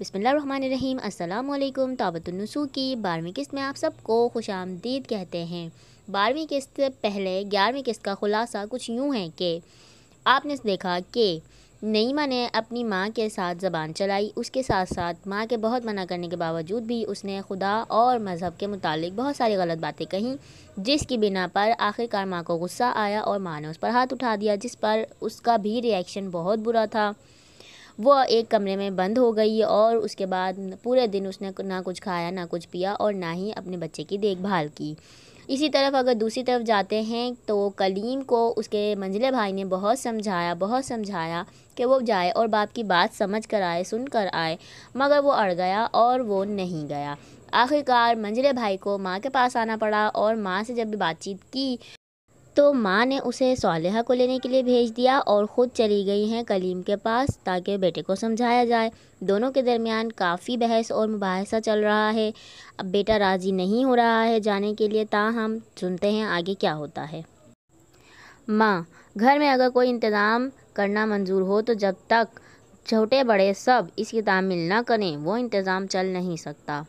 बिसमीम अल्लाम ताबतुलनसू की बारहवीं किस्त में आप सबको खुश आमदीद कहते हैं बारहवीं किस्त से पहले ग्यारहवीं किस्त का खुलासा कुछ यूँ है कि आपने देखा कि नईमा ने अपनी माँ के साथ ज़बान चलाई उसके साथ साथ माँ के बहुत मना करने के बावजूद भी उसने खुदा और मज़हब के मुतालिक बहुत सारी गलत बातें कहीं जिसकी बिना पर आखिरकार माँ को गुस्सा आया और माँ ने उस पर हाथ उठा दिया जिस पर उसका भी रिएक्शन बहुत बुरा था वो एक कमरे में बंद हो गई और उसके बाद पूरे दिन उसने ना कुछ खाया ना कुछ पिया और ना ही अपने बच्चे की देखभाल की इसी तरफ अगर दूसरी तरफ जाते हैं तो कलीम को उसके मंजिले भाई ने बहुत समझाया बहुत समझाया कि वो जाए और बाप की बात समझ कर आए सुन कर आए मगर वो अड़ गया और वो नहीं गया आखिरकार मंजिले भाई को माँ के पास आना पड़ा और माँ से जब भी बातचीत की तो माँ ने उसे सालह को लेने के लिए भेज दिया और ख़ुद चली गई हैं कलीम के पास ताकि बेटे को समझाया जाए दोनों के दरमियान काफ़ी बहस और मुबासा चल रहा है अब बेटा राज़ी नहीं हो रहा है जाने के लिए ताहम सुनते हैं आगे क्या होता है माँ घर में अगर कोई इंतज़ाम करना मंजूर हो तो जब तक छोटे बड़े सब इसकी तामील ना करें वो इंतज़ाम चल नहीं सकता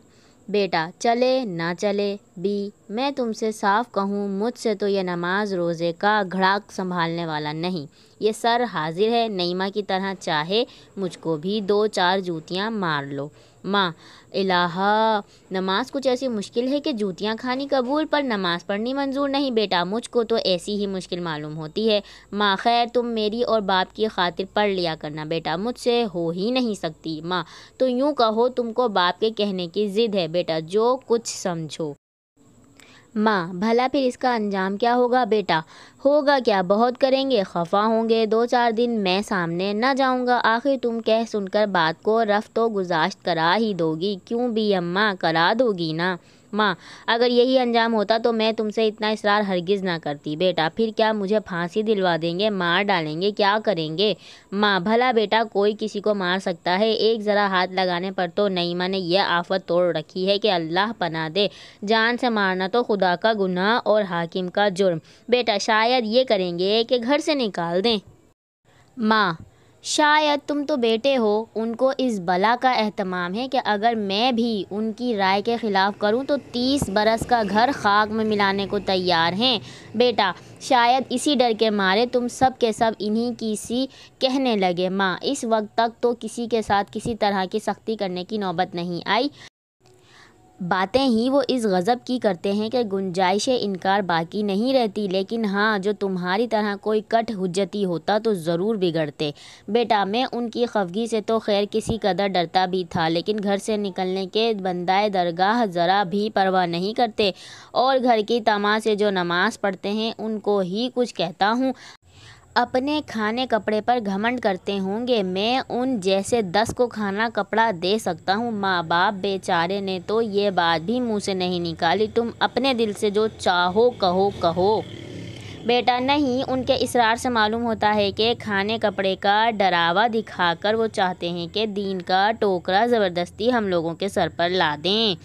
बेटा चले ना चले बी मैं तुमसे साफ कहूँ मुझसे तो यह नमाज रोज़े का घड़ाक संभालने वाला नहीं ये सर हाजिर है नईमा की तरह चाहे मुझको भी दो चार जूतियाँ मार लो माँ इलाहा नमाज कुछ ऐसी मुश्किल है कि जूतियाँ खानी कबूल पर नमाज पढ़नी मंजूर नहीं बेटा मुझको तो ऐसी ही मुश्किल मालूम होती है माँ खैर तुम मेरी और बाप की खातिर पढ़ लिया करना बेटा मुझसे हो ही नहीं सकती माँ तो यूँ कहो तुमको बाप के कहने की ज़िद है बेटा जो कुछ समझो माँ भला फिर इसका अंजाम क्या होगा बेटा होगा क्या बहुत करेंगे खफा होंगे दो चार दिन मैं सामने ना जाऊंगा आखिर तुम कह सुनकर बात को रफ्त तो गुजाश्त करा ही दोगी क्यों भी अम्मा करा दोगी ना माँ अगर यही अंजाम होता तो मैं तुमसे इतना इसरार हरगिज़ ना करती बेटा फिर क्या मुझे फांसी दिलवा देंगे मार डालेंगे क्या करेंगे माँ भला बेटा कोई किसी को मार सकता है एक ज़रा हाथ लगाने पर तो नईमा ने यह आफत तोड़ रखी है कि अल्लाह पना दे जान से मारना तो खुदा का गुनाह और हाकिम का जुर्म बेटा शायद ये करेंगे कि घर से निकाल दें माँ शायद तुम तो बेटे हो उनको इस बला का अहतमाम है कि अगर मैं भी उनकी राय के ख़िलाफ़ करूं तो तीस बरस का घर खाक में मिलाने को तैयार हैं बेटा शायद इसी डर के मारे तुम सब के सब इन्हीं की सी कहने लगे माँ इस वक्त तक तो किसी के साथ किसी तरह की सख्ती करने की नौबत नहीं आई बातें ही वो इस गज़ब की करते हैं कि गुंजाइश इनकार बाकी नहीं रहती लेकिन हाँ जो तुम्हारी तरह कोई कट हुजती होता तो ज़रूर बिगड़ते बेटा मैं उनकी खफगी से तो खैर किसी कदर डरता भी था लेकिन घर से निकलने के बंदाए दरगाह ज़रा भी परवाह नहीं करते और घर की तमा से जो नमाज़ पढ़ते हैं उनको ही कुछ कहता हूँ अपने खाने कपड़े पर घमंड करते होंगे मैं उन जैसे दस को खाना कपड़ा दे सकता हूँ माँ बाप बेचारे ने तो ये बात भी मुँह से नहीं निकाली तुम अपने दिल से जो चाहो कहो कहो बेटा नहीं उनके इसरार से मालूम होता है कि खाने कपड़े का डरावा दिखाकर वो चाहते हैं कि दीन का टोकरा ज़बरदस्ती हम लोगों के सर पर ला दें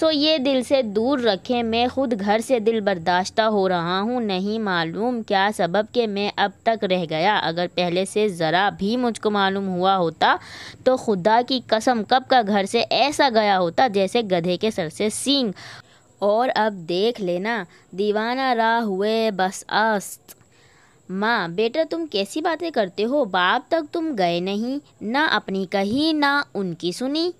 सो ये दिल से दूर रखें मैं खुद घर से दिल बर्दाश्त हो रहा हूँ नहीं मालूम क्या सबब के मैं अब तक रह गया अगर पहले से ज़रा भी मुझको मालूम हुआ होता तो खुदा की कसम कब का घर से ऐसा गया होता जैसे गधे के सर से सींग और अब देख लेना दीवाना रा हुए बस अस्त माँ बेटा तुम कैसी बातें करते हो बाप तक तुम गए नहीं ना अपनी कही ना उनकी सुनी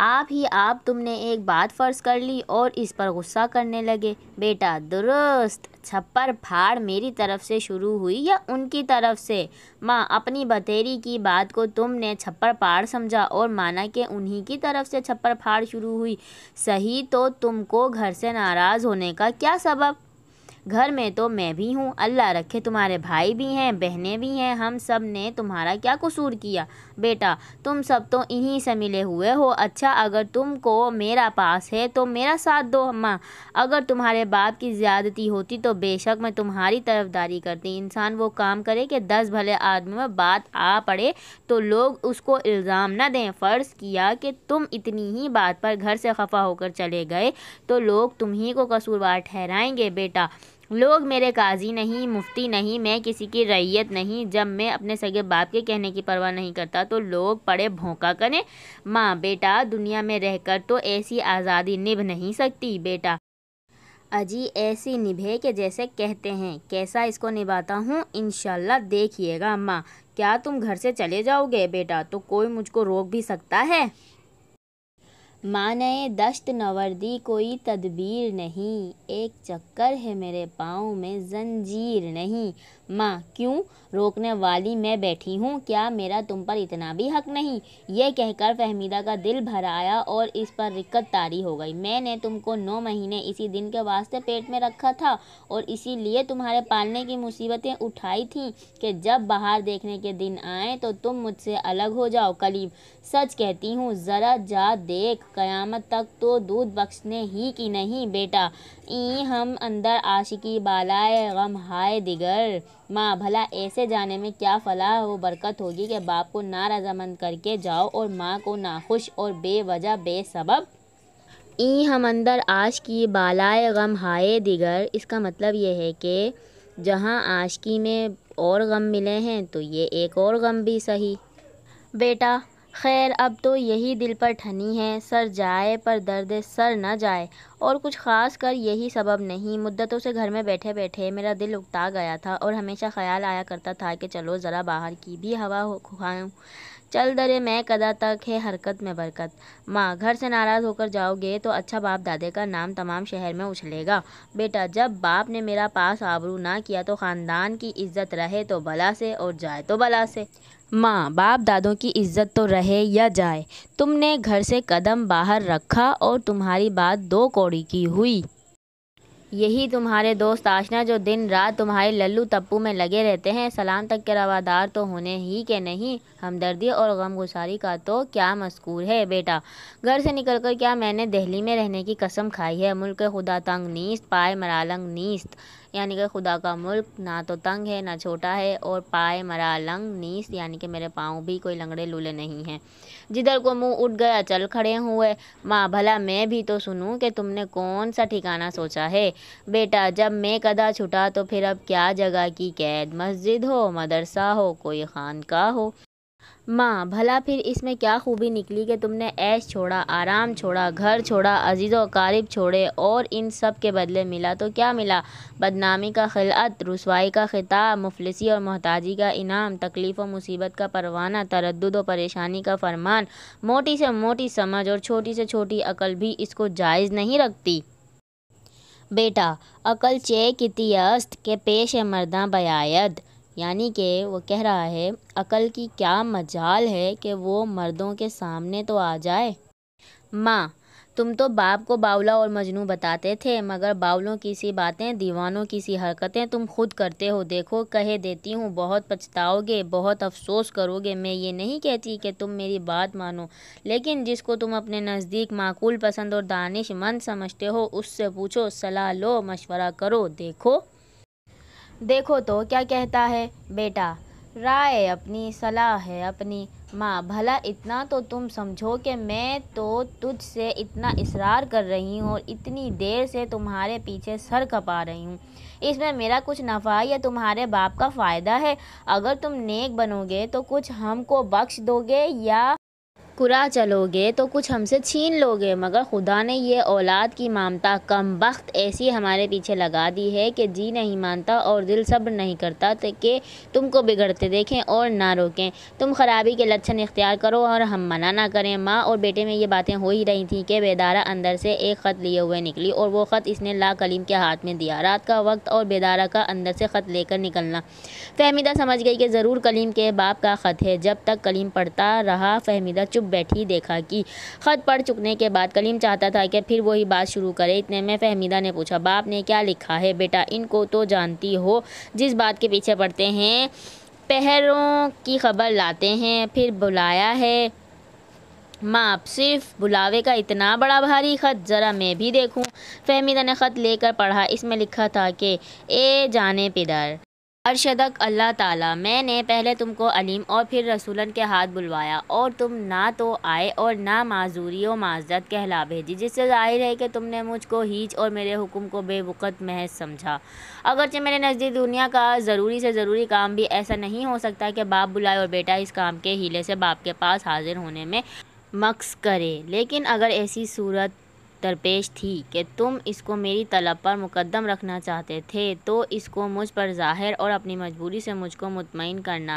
आप ही आप तुमने एक बात फ़र्ज कर ली और इस पर गुस्सा करने लगे बेटा दुरुस्त छप्पर फाड़ मेरी तरफ से शुरू हुई या उनकी तरफ से माँ अपनी बतेरी की बात को तुमने छप्पर फाड़ समझा और माना कि उन्हीं की तरफ से छप्पर फाड़ शुरू हुई सही तो तुमको घर से नाराज़ होने का क्या सबब घर में तो मैं भी हूँ अल्लाह रखे तुम्हारे भाई भी हैं बहनें भी हैं हम सब ने तुम्हारा क्या कसूर किया बेटा तुम सब तो इन्हीं से मिले हुए हो अच्छा अगर तुमको मेरा पास है तो मेरा साथ दो माँ अगर तुम्हारे बाप की ज़्यादती होती तो बेशक मैं तुम्हारी तरफदारी करती इंसान वो काम करे कि दस भले आदमी में बात आ पड़े तो लोग उसको इल्ज़ाम ना दें फ़र्ज़ किया कि तुम इतनी ही बात पर घर से खफा होकर चले गए तो लोग तुम्ही को कसूरवार ठहराएंगे बेटा लोग मेरे काजी नहीं मुफ्ती नहीं मैं किसी की रैयत नहीं जब मैं अपने सगे बाप के कहने की परवाह नहीं करता तो लोग पड़े भोंका करें माँ बेटा दुनिया में रहकर तो ऐसी आज़ादी निभ नहीं सकती बेटा अजी ऐसी निभे के जैसे कहते हैं कैसा इसको निभाता हूँ इन देखिएगा अम्मा क्या तुम घर से चले जाओगे बेटा तो कोई मुझको रोक भी सकता है माने दश्त नवर्दी कोई तदबीर नहीं एक चक्कर है मेरे पाँव में जंजीर नहीं माँ क्यों रोकने वाली मैं बैठी हूँ क्या मेरा तुम पर इतना भी हक नहीं ये कहकर फहमीदा का दिल भर आया और इस पर रिक्कत तारी हो गई मैंने तुमको नौ महीने इसी दिन के वास्ते पेट में रखा था और इसीलिए तुम्हारे पालने की मुसीबतें उठाई थीं कि जब बाहर देखने के दिन आए तो तुम मुझसे अलग हो जाओ कलीब सच कहती हूँ ज़रा जा देख क़यामत तक तो दूध बख्शने ही की नहीं बेटा ई हम अंदर आशिकी बालाए गम हाय दिगर माँ भला ऐसे जाने में क्या फलाह व बरकत होगी कि बाप को नारजामंद करके जाओ और माँ को नाखुश और बेवजह बेसबब ई हम अंदर आश की बालाए गम हाय दिगर इसका मतलब ये है कि जहाँ आशकी में और गम मिले हैं तो ये एक और गम भी सही बेटा खैर अब तो यही दिल पर ठनी है सर जाए पर दर्द सर न जाए और कुछ ख़ास कर यही सबब नहीं मुद्दतों से घर में बैठे बैठे मेरा दिल उकता गया था और हमेशा ख्याल आया करता था कि चलो ज़रा बाहर की भी हवा खाऊँ चल दरे मैं कदा तक है हरकत में बरकत माँ घर से नाराज़ होकर जाओगे तो अच्छा बाप दादे का नाम तमाम शहर में उछलेगा बेटा जब बाप ने मेरा पास आबरू ना किया तो ख़ानदान की इज्जत रहे तो भला से और जाए तो भला से माँ बाप दादों की इज़्ज़त तो रहे या जाए तुमने घर से कदम बाहर रखा और तुम्हारी बात दो कौड़ी की हुई यही तुम्हारे दोस्त आशना जो दिन रात तुम्हारे लल्लू तप्पू में लगे रहते हैं सलाम तक के रवादार तो होने ही के नहीं हमदर्दी और गम गुसारी का तो क्या मस्कूर है बेटा घर से निकलकर क्या मैंने दिल्ली में रहने की कसम खाई है मुल्क खुदा तंग नीस्त पाए मरालंग नीस्त यानी कि खुदा का मुल्क ना तो तंग है ना छोटा है और पाए मरालंग नीस यानी कि मेरे पाँव भी कोई लंगड़े लूले नहीं हैं जिधर को मुंह उठ गया चल खड़े हुए माँ भला मैं भी तो सुनूं कि तुमने कौन सा ठिकाना सोचा है बेटा जब मैं कदा छुटा तो फिर अब क्या जगह की कैद मस्जिद हो मदरसा हो कोई ख़ान का हो माँ भला फिर इसमें क्या खूबी निकली कि तुमने ऐश छोड़ा आराम छोड़ा घर छोड़ा अजीज़ वकारीब छोड़े और इन सब के बदले मिला तो क्या मिला बदनामी का खिलत रसवाई का ख़िताब मुफलसी और मोहताजी का इनाम तकलीफ़ और मुसीबत का परवाना तरद व परेशानी का फरमान मोटी से मोटी समझ और छोटी से छोटी अकल भी इसको जायज़ नहीं रखती बेटा अकल चे कितियस्त के पेश मर्दा बयायद यानी कि वो कह रहा है अकल की क्या मजाल है कि वो मर्दों के सामने तो आ जाए माँ तुम तो बाप को बावला और मजनू बताते थे मगर बावलों की सी बातें दीवानों की सी हरकतें तुम खुद करते हो देखो कहे देती हूँ बहुत पछताओगे बहुत अफसोस करोगे मैं ये नहीं कहती कि तुम मेरी बात मानो लेकिन जिसको तुम अपने नज़दीक माकूल पसंद और दानिशमंद समझते हो उससे पूछो सलाह लो मशवरा करो देखो देखो तो क्या कहता है बेटा राय अपनी सलाह है अपनी माँ भला इतना तो तुम समझो कि मैं तो तुझसे इतना इसरार कर रही हूँ और इतनी देर से तुम्हारे पीछे सर खपा रही हूँ इसमें मेरा कुछ नफ़ा या तुम्हारे बाप का फ़ायदा है अगर तुम नेक बनोगे तो कुछ हमको बख्श दोगे या मुस्कुरा चलोगे तो कुछ हमसे छीन लोगे मगर खुदा ने यह औलाद की मामता कम वक्त ऐसी हमारे पीछे लगा दी है कि जी नहीं मानता और दिल सब्र नहीं करता तो कि तुमको बिगड़ते देखें और ना रोकें तुम खराबी के लक्षण इख्तियार करो और हम मना ना करें माँ और बेटे में ये बातें हो ही रही थी कि बेदारा अंदर से एक ख़त लिए हुए निकली और वो ख़त इसने ला कलीम के हाथ में दिया रात का वक्त और बेदारा का अंदर से ख़त लेकर निकलना फहमीदा समझ गई कि ज़रूर कलीम के बाप का ख़त है जब तक कलीम पढ़ता रहा फहमीदा चुप बैठी देखा कि ख़त पढ़ चुकने के बाद कलीम चाहता था कि फिर वही बात शुरू करे इतने में फहमीदा ने पूछा बाप ने क्या लिखा है बेटा इनको तो जानती हो जिस बात के पीछे पढ़ते हैं पहरों की खबर लाते हैं फिर बुलाया है माँ आप सिर्फ बुलावे का इतना बड़ा भारी ख़त ज़रा मैं भी देखूं। फहमीदा ने ख़त लेकर पढ़ा इसमें लिखा था कि ए जाने पिदर अरशदक अल्लाह ताला मैंने पहले तुमको अलीम और फिर रसूलन के हाथ बुलवाया और तुम ना तो आए और ना माजूरी और माजरत कहला भेजी जिससे जाहिर है कि तुमने मुझको हीच और मेरे हुक्म को बेवकत महज समझा अगरचे मेरे नज़दीक दुनिया का ज़रूरी से ज़रूरी काम भी ऐसा नहीं हो सकता कि बाप बुलाए और बेटा इस काम के हीले से बाप के पास हाजिर होने में मक्स करे लेकिन अगर ऐसी सूरत दरपेश थी कि तुम इसको मेरी तलब पर मुकदम रखना चाहते थे तो इसको मुझ पर ज़ाहिर और अपनी मजबूरी से मुझको मुतमिन करना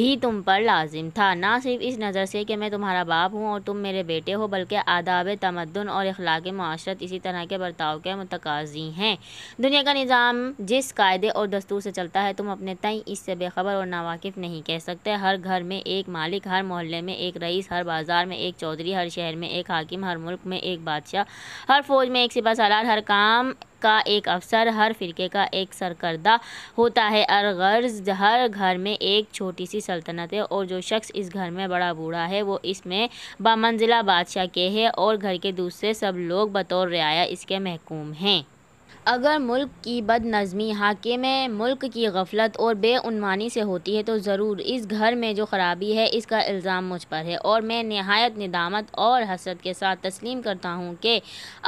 भी तुम पर लाजिम था ना सिर्फ इस नज़र से कि मैं तुम्हारा बाप हूँ और तुम मेरे बेटे हो बल्कि आदाब तमदन और अखलाक माशरत इसी तरह के बर्ताव के मतकाजी हैं दुनिया का निज़ाम जिस कायदे और दस्तूर से चलता है तुम अपने तय इससे बेखबर और नावाकफ़ नहीं कह सकते हर घर में एक मालिक हर मोहल्ले में एक रईस हर बाज़ार में एक चौधरी हर शहर में एक हाकिम हर मुल्क में एक बादशाह हर फौज में एक सिपा सालार हर काम का एक अफसर हर फिरके का एक सरकर्दा होता है और गर्ज हर घर में एक छोटी सी सल्तनत है और जो शख्स इस घर में बड़ा बूढ़ा है वो इसमें बामंजिला बादशाह के है और घर के दूसरे सब लोग बतौर रियाया इसके महकूम हैं अगर मुल्क की बदनज़मी हाकिम मुल्क की गफलत और बेअनवानी से होती है तो ज़रूर इस घर में जो ख़राबी है इसका इल्ज़ाम मुझ पर है और मैं नहायत निदामत और हसरत के साथ तस्लीम करता हूँ कि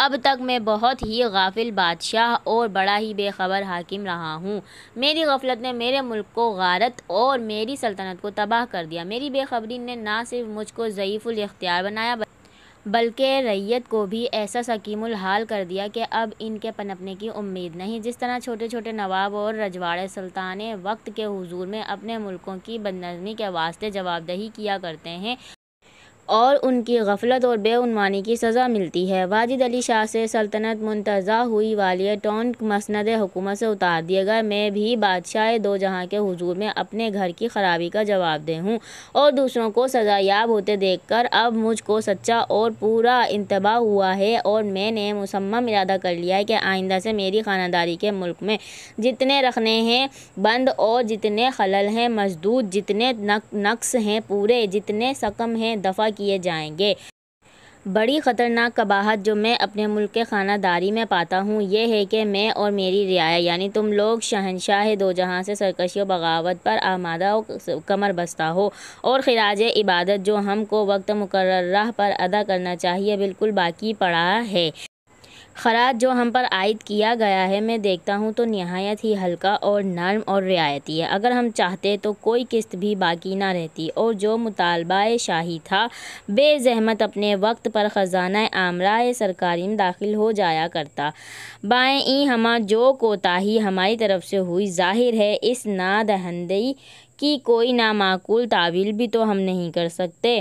अब तक मैं बहुत ही गाफिल बादशाह और बड़ा ही बेखबर हाकिम रहा हूँ मेरी गफलत ने मेरे मुल्क को गारत और मेरी सल्तनत को तबाह कर दिया मेरी बेखबरी ने ना सिर्फ मुझको ज़यीफ़ुल इख्तियार बनाया बल्कि रैयत को भी ऐसा सकीमुल हाल कर दिया कि अब इनके पनपने की उम्मीद नहीं जिस तरह छोटे छोटे नवाब और रजवाड़े सुल्तान वक्त के हुजूर में अपने मुल्कों की बदनज़मी के वास्ते जवाबदही किया करते हैं और उनकी गफलत और बेनवानी की सज़ा मिलती है वाजिद अली शाह से सल्तनत मुंतज़ा हुई वाली टोन मसंद हुकूमत से उतार दिए गए मैं भी बादशाह दो जहाँ के हजूर में अपने घर की खराबी का जवाब दे हूँ और दूसरों को सज़ा याब होते देख कर अब मुझको सच्चा और पूरा इंतबाह हुआ है और मैंने मुसम इरादा कर लिया है कि आइंदा से मेरी खानादारी के मुल्क में जितने रखने हैं बंद और जितने खलल हैं मजदूद जितने नक, नक्स हैं पूरे जितने सकम हैं दफ़ा किए जाएंगे बड़ी ख़तरनाक कबाहत जो मैं अपने मुल्क के खानादारी में पाता हूँ यह है कि मैं और मेरी रियाया यानी तुम लोग शहनशाह दो जहाँ से सरकशी और बगावत पर आमादा कमर बस्ता हो और खराज इबादत जो हमको वक्त मुकर्रह पर अदा करना चाहिए बिल्कुल बाकी पड़ा है ख़राज जो हम पर आयद किया गया है मैं देखता हूँ तो नहायत ही हल्का और नरम और रियायती है अगर हम चाहते तो कोई किस्त भी बाकी ना रहती और जो मुतालबा शाही था बेजहमत अपने वक्त पर ख़जाना आमरा सरकारी में दाखिल हो जाया करता बाएँ ई हम जो कोताही हमारी तरफ से हुई जाहिर है इस नादहंदई की कोई नामाकूल तावील भी तो हम नहीं कर सकते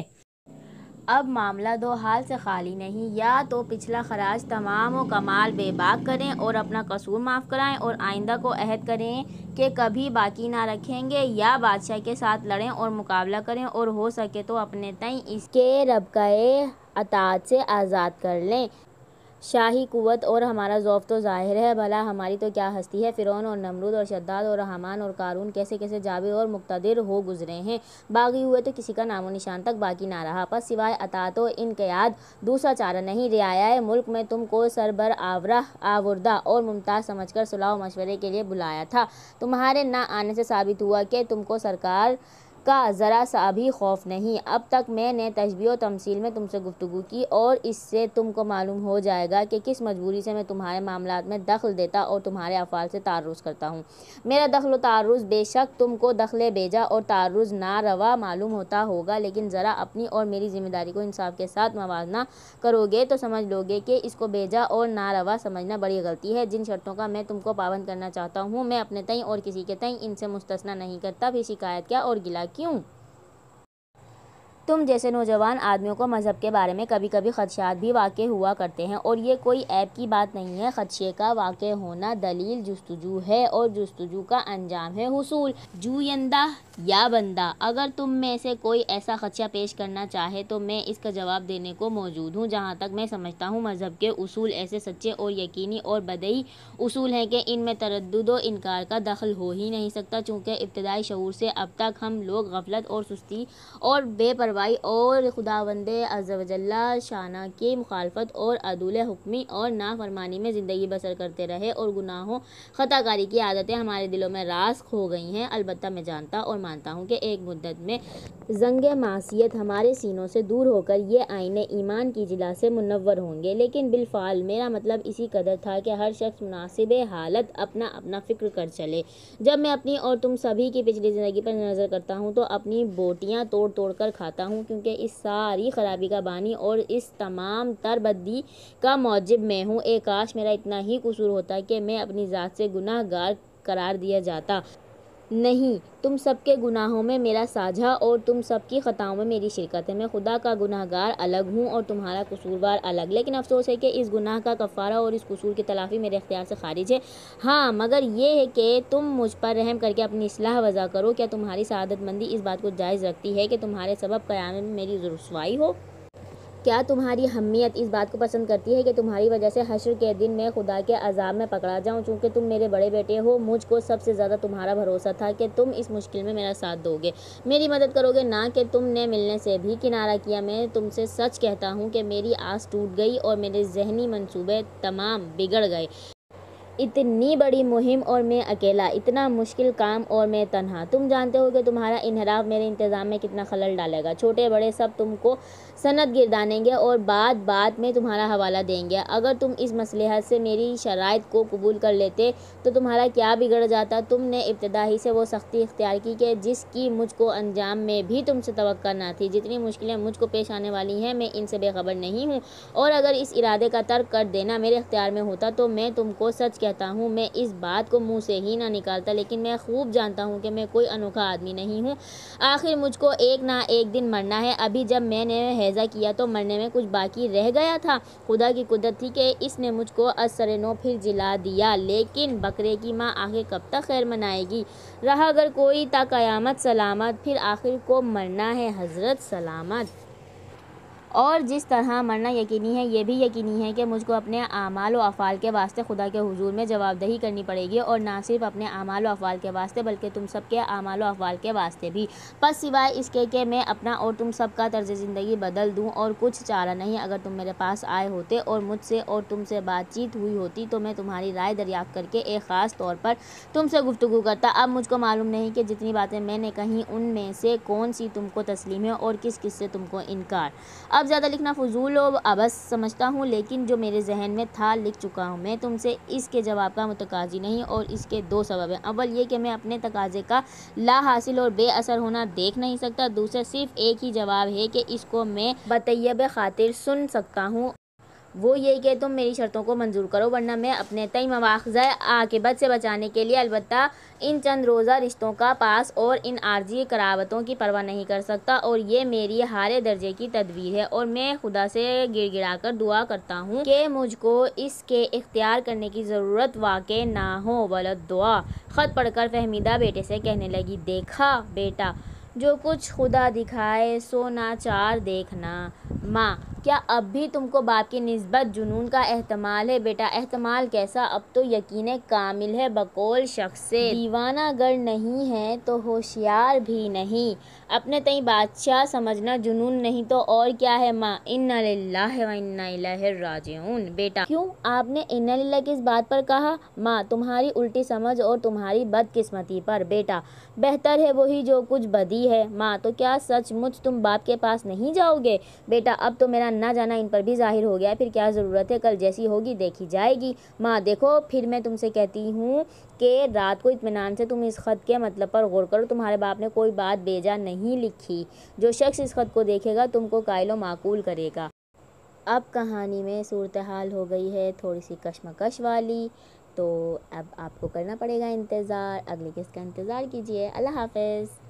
अब मामला दो हाल से खाली नहीं या तो पिछला खराज तमाम व कमाल बेबाक करें और अपना कसूर माफ़ कराएं और आइंदा को अहद करें कि कभी बाकी ना रखेंगे या बादशाह के साथ लड़ें और मुकाबला करें और हो सके तो अपने तय इसके रबका अतात से आज़ाद कर लें शाही कुवत और हमारा ज़ौफ़ तो ज़ाहिर है भला हमारी तो क्या हस्ती है फ़िरौन और नमरूद और शद्दाद और रहमान और कारून कैसे कैसे जाबिर और मुक्तदिर हो गुजरे हैं बागी हुए तो किसी का नामो निशान तक बाकी ना रहा पर सिवाय अता अतात इनकयाद दूसरा चारा नहीं रियाया मुल्क में तुमको सरबर आवरा आवरदा और मुमताज़ समझ कर सुलह मशवरे के लिए बुलाया था तुम्हारे ना आने से साबित हुआ कि तुमको सरकार का ज़रा सा भी खौफ नहीं अब तक मैंने तशबी और तमसील में तुमसे गुफ्तु की और इससे तुमको मालूम हो जाएगा कि किस मजबूरी से मैं तुम्हारे मामला में दखल देता और तुम्हारे अफ़ाल से तारुज़ करता हूँ मेरा दखल तारुज़ बेशक तुमको दखल भेजा और तारुज़ ना रवा मालूम होता होगा लेकिन ज़रा अपनी और मेरी ज़िम्मेदारी को इंसाफ के साथ मवाजना करोगे तो समझ लोगे कि इसको भेजा और ना रवा समझना बड़ी गलती है जिन शर्तों का मैं तुमको पाबंद करना चाहता हूँ मैं अपने तई और किसी के तई इनसे मुस्तना नहीं करता भी शिकायत क्या और गिला aqui um तुम जैसे नौजवान आदमियों को मज़हब के बारे में कभी कभी खदशात भी वाक़ हुआ करते हैं और ये कोई ऐप की बात नहीं है खदशे का वाक़ होना दलील जस्तजू है और जस्तजू का अंजाम है हसूल जूयंदा या बंदा अगर तुम में से कोई ऐसा खदशा पेश करना चाहे तो मैं इसका जवाब देने को मौजूद हूँ जहाँ तक मैं समझता हूँ मज़हब के असूल ऐसे सच्चे और यकीनी और बदई असूल हैं कि इनमें तरद व इनकार का दखल हो ही नहीं सकता चूँकि इब्तदाई शूर से अब तक हम लोग गफलत और सुस्ती और बेपर कार्रवाई और खुदावंद अजवजल्ला शाना की मुखालफत और अदूल हुक्मी और नाफरमानी में ज़िंदगी बसर करते रहे और गुनाहों ख़ताकारी की आदतें हमारे दिलों में रास्क हो गई हैं अलबत् मैं जानता और मानता हूँ कि एक मदत में जंग मासीत हमारे सीनों से दूर होकर ये आईने ईमान की जिला से मुनवर होंगे लेकिन बिलफाल मेरा मतलब इसी कदर था कि हर शख्स मुनासिब हालत अपना अपना फ़िक्र कर चले जब मैं अपनी और तुम सभी की पिछली ज़िंदगी पर नज़र करता हूँ तो अपनी बोटियाँ तोड़ तोड़ कर खाता हूँ क्योंकि इस सारी ख़राबी का बानी और इस तमाम तरबद्दी का मौजब मैं हूँ एक काश मेरा इतना ही कसूर होता कि मैं अपनी ज़ात से गुनाहगार करार दिया जाता नहीं तुम सबके गुनाहों में मेरा साझा और तुम सबकी ख़ताओं में मेरी शिरकत है मैं खुदा का गुनाहगार अलग हूँ और तुम्हारा कसूरवार अलग लेकिन अफसोस है कि इस गुनाह का कफ़ारा और इस कसूर की तलाफ़ी मेरे अख्तियार से खारिज है हाँ मगर यह है कि तुम मुझ पर रहम करके अपनी असलाह वज़ा करो क्या तुम्हारी सदतमंदी इस बात को जायज़ रखती है कि तुम्हारे सबब क़यामत में मेरी रसवाई हो क्या तुम्हारी हमियत इस बात को पसंद करती है कि तुम्हारी वजह से हशर के दिन मैं खुदा के अजाब में पकड़ा जाऊँ चूँकि तुम मेरे बड़े बेटे हो मुझको सबसे ज़्यादा तुम्हारा भरोसा था कि तुम इस मुश्किल में मेरा साथ दोगे मेरी मदद करोगे ना कि तुमने मिलने से भी किनारा किया मैं तुमसे सच कहता हूँ कि मेरी आस टूट गई और मेरे जहनी मनसूबे तमाम बिगड़ गए इतनी बड़ी मुहिम और मैं अकेला इतना मुश्किल काम और मैं तन्हा तुम जानते हो कि तुम्हारा इनहराफ मेरे इंतज़ाम में कितना खलल डालेगा छोटे बड़े सब तुमको सनत गिरदानेंगे और बात बात में तुम्हारा हवाला देंगे अगर तुम इस मसलहत से मेरी शराइ को कबूल कर लेते तो तुम्हारा क्या बिगड़ जाता तुमने इब्तदा ही से वो सख्ती इख्तियार की कि जिसकी मुझको अंजाम में भी तुमसे तो ना थी जितनी मुश्किलें मुझको पेश आने वाली हैं मैं इनसे बेखबर नहीं हूँ और अगर इस इरादे का तर्क कर देना मेरे इख्तियार में होता तो मैं तुमको सच कहता हूँ मैं इस बात को मुँह से ही ना निकालता लेकिन मैं खूब जानता हूँ कि मैं कोई अनोखा आदमी नहीं हूँ आखिर मुझको एक ना एक दिन मरना है अभी जब मैंने हैज़ा किया तो मरने में कुछ बाकी रह गया था खुदा की कुदरत थी कि इसने मुझको असर नो फिर जिला दिया लेकिन बकरे की माँ आखिर कब तक खैर मनाएगी रहा अगर कोई ताकयामत सलामत फिर आखिर को मरना है हज़रत सलामत और जिस तरह मरना यकीनी है ये भी यकीनी है कि मुझको अपने आमाल व अफ़ाल के वास्ते खुदा के हुजूर में जवाबदही करनी पड़ेगी और ना सिर्फ अपने अमाल व अफ़ाल के वास्ते बल्कि तुम सब के आमाल व अफ़ाल के वास्ते भी बस सिवाय इसके कि मैं अपना और तुम सब का तर्ज ज़िंदगी बदल दूँ और कुछ चारा नहीं अगर तुम मेरे पास आए होते और मुझसे और तुमसे बातचीत हुई होती तो मैं तुम्हारी राय दरियाफ़ करके एक ख़ास तौर पर तुमसे गुफ्तु करता अब मुझको मालूम नहीं कि जितनी बातें मैंने कहीं उनमें से कौन सी तुमको तस्लीम है और किस किस से तुमको इनकार अब अब ज़्यादा लिखना फजूल हो अबस समझता हूँ लेकिन जो मेरे जहन में था लिख चुका हूँ मैं तुमसे इसके जवाब का मुतकाजी नहीं और इसके दो सबब हैं अव्वल ये कि मैं अपने तकाजे का ला हासिल और बेअसर होना देख नहीं सकता दूसरा सिर्फ एक ही जवाब है कि इसको मैं बतैब खातिर सुन सकता हूँ वो ये कि तुम मेरी शर्तों को मंजूर करो वरना मैं अपने तय आके बद से बचाने के लिए अलबत् इन चंद रोज़ा रिश्तों का पास और इन आर्जी करावतों की परवाह नहीं कर सकता और ये मेरी हारे दर्जे की तदवीर है और मैं खुदा से गिर गिरा कर दुआ करता हूँ कि मुझको इसके इख्तियार करने की ज़रूरत वाक़ ना हो वलत दुआ ख़त पढ़कर फहमीदा बेटे से कहने लगी देखा बेटा जो कुछ खुदा दिखाए सो चार देखना माँ क्या अब भी तुमको बाप की नस्बत जुनून का अहतमाल है बेटा अहतमाल कैसा अब तो यकीन कामिल है बकोल शख्स से दीवाना अगर नहीं है तो होशियार भी नहीं अपने तई बादशाह समझना जुनून नहीं तो और क्या है माँ इन व बेटा क्यों आपने इन्ना ला किस बात पर कहा माँ तुम्हारी उल्टी समझ और तुम्हारी बदकिस्मती पर बेटा बेहतर है वही जो कुछ बदी कहती है माँ तो क्या सचमुच तुम बाप के पास नहीं जाओगे बेटा अब तो मेरा ना जाना इन पर भी जाहिर हो गया फिर क्या ज़रूरत है कल जैसी होगी देखी जाएगी माँ देखो फिर मैं तुमसे कहती हूँ कि रात को इतमान से तुम इस ख़त के मतलब पर गौर करो तुम्हारे बाप ने कोई बात बेजा नहीं लिखी जो शख्स इस ख़त को देखेगा तुमको कायलो माकूल करेगा अब कहानी में सूरत हाल हो गई है थोड़ी सी कशमकश वाली तो अब आपको करना पड़ेगा इंतज़ार अगली किस्त का इंतज़ार कीजिए अल्लाह हाफिज़